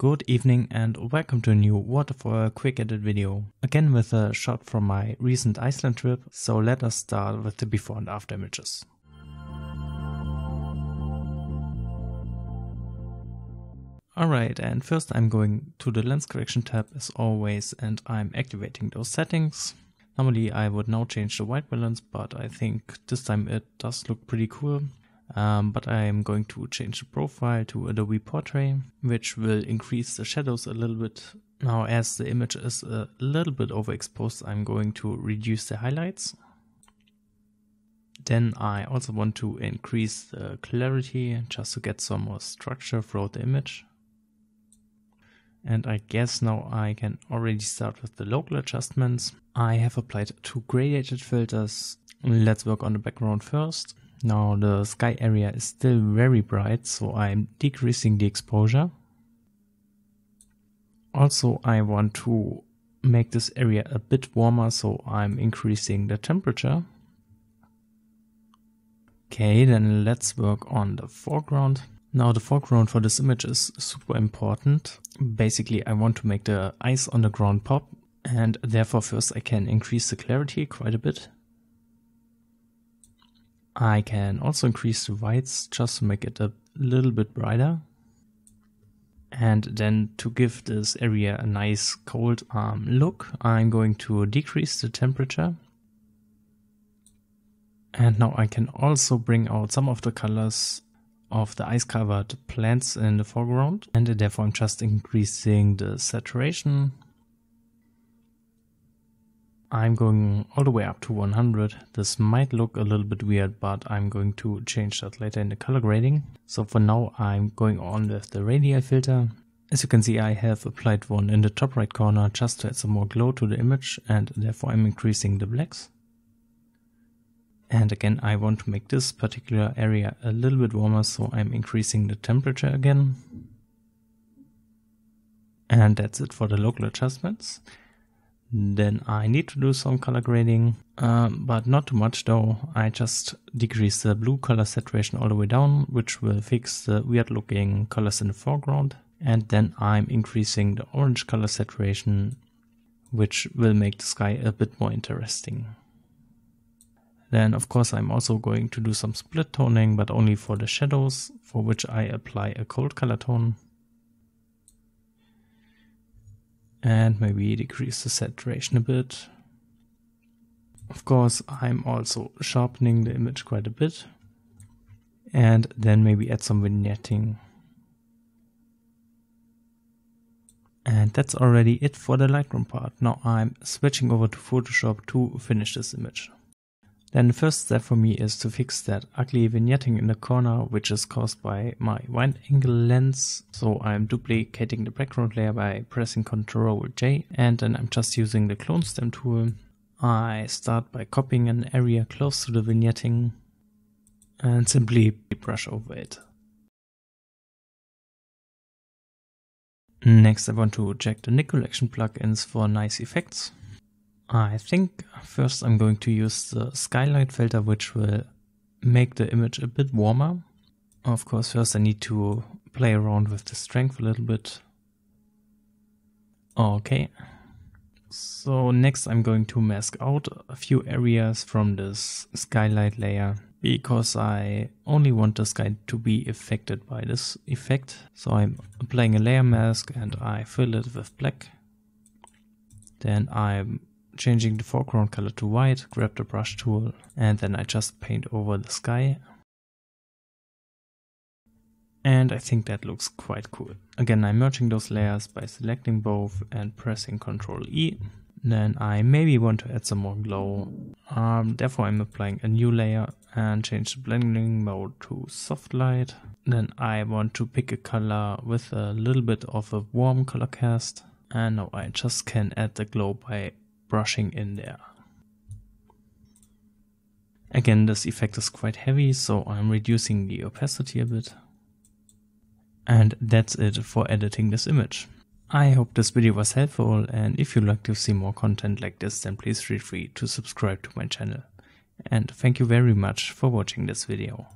Good evening and welcome to a new What for a quick edit video. Again with a shot from my recent Iceland trip, so let us start with the before and after images. Alright, and first I'm going to the lens correction tab as always and I'm activating those settings. Normally I would now change the white balance, but I think this time it does look pretty cool. Um, but I'm going to change the profile to Adobe Portrait, which will increase the shadows a little bit. Now, as the image is a little bit overexposed, I'm going to reduce the highlights. Then I also want to increase the clarity just to get some more structure throughout the image. And I guess now I can already start with the local adjustments. I have applied two gradated filters. Let's work on the background first. Now the sky area is still very bright, so I'm decreasing the exposure. Also, I want to make this area a bit warmer, so I'm increasing the temperature. Okay, then let's work on the foreground. Now the foreground for this image is super important. Basically, I want to make the ice on the ground pop and therefore first I can increase the clarity quite a bit. I can also increase the whites just to make it a little bit brighter. And then to give this area a nice cold um, look, I'm going to decrease the temperature. And now I can also bring out some of the colors of the ice covered plants in the foreground. And therefore I'm just increasing the saturation I'm going all the way up to 100. This might look a little bit weird, but I'm going to change that later in the color grading. So for now, I'm going on with the radial filter. As you can see, I have applied one in the top right corner just to add some more glow to the image and therefore I'm increasing the blacks. And again, I want to make this particular area a little bit warmer, so I'm increasing the temperature again. And that's it for the local adjustments then I need to do some color grading, um, but not too much though. I just decrease the blue color saturation all the way down, which will fix the weird looking colors in the foreground. And then I'm increasing the orange color saturation, which will make the sky a bit more interesting. Then of course I'm also going to do some split toning, but only for the shadows, for which I apply a cold color tone. and maybe decrease the saturation a bit. Of course, I'm also sharpening the image quite a bit and then maybe add some vignetting. And that's already it for the Lightroom part. Now I'm switching over to Photoshop to finish this image. Then the first step for me is to fix that ugly vignetting in the corner which is caused by my wide angle lens. So I'm duplicating the background layer by pressing Ctrl J and then I'm just using the clone stem tool. I start by copying an area close to the vignetting and simply brush over it. Next I want to check the Nickel Action plugins for nice effects. I think first I'm going to use the skylight filter, which will make the image a bit warmer. Of course, first I need to play around with the strength a little bit. Okay. So next I'm going to mask out a few areas from this skylight layer because I only want the sky to be affected by this effect. So I'm applying a layer mask and I fill it with black. Then I'm changing the foreground color to white, grab the brush tool, and then I just paint over the sky. And I think that looks quite cool. Again, I'm merging those layers by selecting both and pressing Ctrl E. Then I maybe want to add some more glow. Um, therefore, I'm applying a new layer and change the blending mode to soft light. Then I want to pick a color with a little bit of a warm color cast. And now I just can add the glow by brushing in there. Again, this effect is quite heavy, so I'm reducing the opacity a bit. And that's it for editing this image. I hope this video was helpful and if you'd like to see more content like this then please feel free to subscribe to my channel. And thank you very much for watching this video.